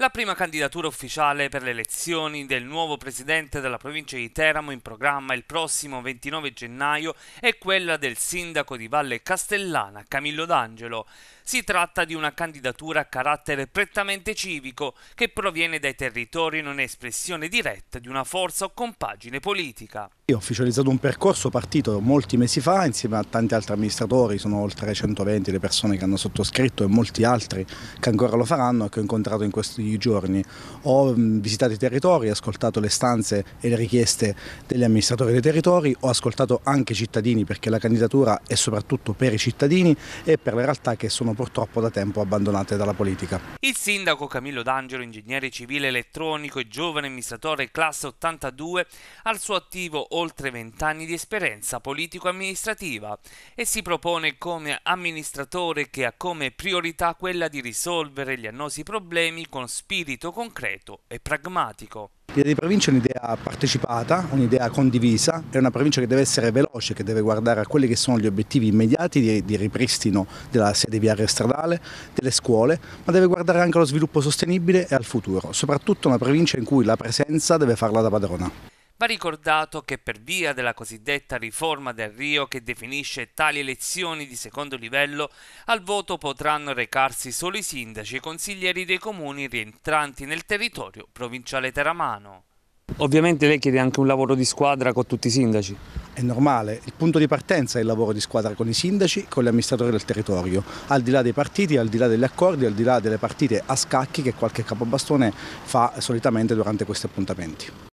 la prima candidatura ufficiale per le elezioni del nuovo presidente della provincia di Teramo in programma il prossimo 29 gennaio è quella del sindaco di Valle Castellana, Camillo D'Angelo. Si tratta di una candidatura a carattere prettamente civico che proviene dai territori e non è espressione diretta di una forza o compagine politica. Io ho ufficializzato un percorso partito molti mesi fa insieme a tanti altri amministratori, sono oltre 120 le persone che hanno sottoscritto e molti altri che ancora lo faranno e che ho incontrato in questi giorni. Ho visitato i territori, ascoltato le stanze e le richieste degli amministratori dei territori, ho ascoltato anche i cittadini perché la candidatura è soprattutto per i cittadini e per le realtà che sono purtroppo da tempo abbandonate dalla politica. Il sindaco Camillo D'Angelo, ingegnere civile elettronico e giovane amministratore classe 82, al suo attivo oltre 20 anni di esperienza politico-amministrativa e si propone come amministratore che ha come priorità quella di risolvere gli annosi problemi con spirito concreto e pragmatico. L'idea di provincia è un'idea partecipata, un'idea condivisa, è una provincia che deve essere veloce, che deve guardare a quelli che sono gli obiettivi immediati di, di ripristino della sede viaria stradale, delle scuole, ma deve guardare anche allo sviluppo sostenibile e al futuro, soprattutto una provincia in cui la presenza deve farla da padrona. Va ricordato che per via della cosiddetta riforma del Rio che definisce tali elezioni di secondo livello, al voto potranno recarsi solo i sindaci e consiglieri dei comuni rientranti nel territorio provinciale teramano. Ovviamente lei chiede anche un lavoro di squadra con tutti i sindaci. È normale, il punto di partenza è il lavoro di squadra con i sindaci, con gli amministratori del territorio, al di là dei partiti, al di là degli accordi, al di là delle partite a scacchi che qualche capobastone fa solitamente durante questi appuntamenti.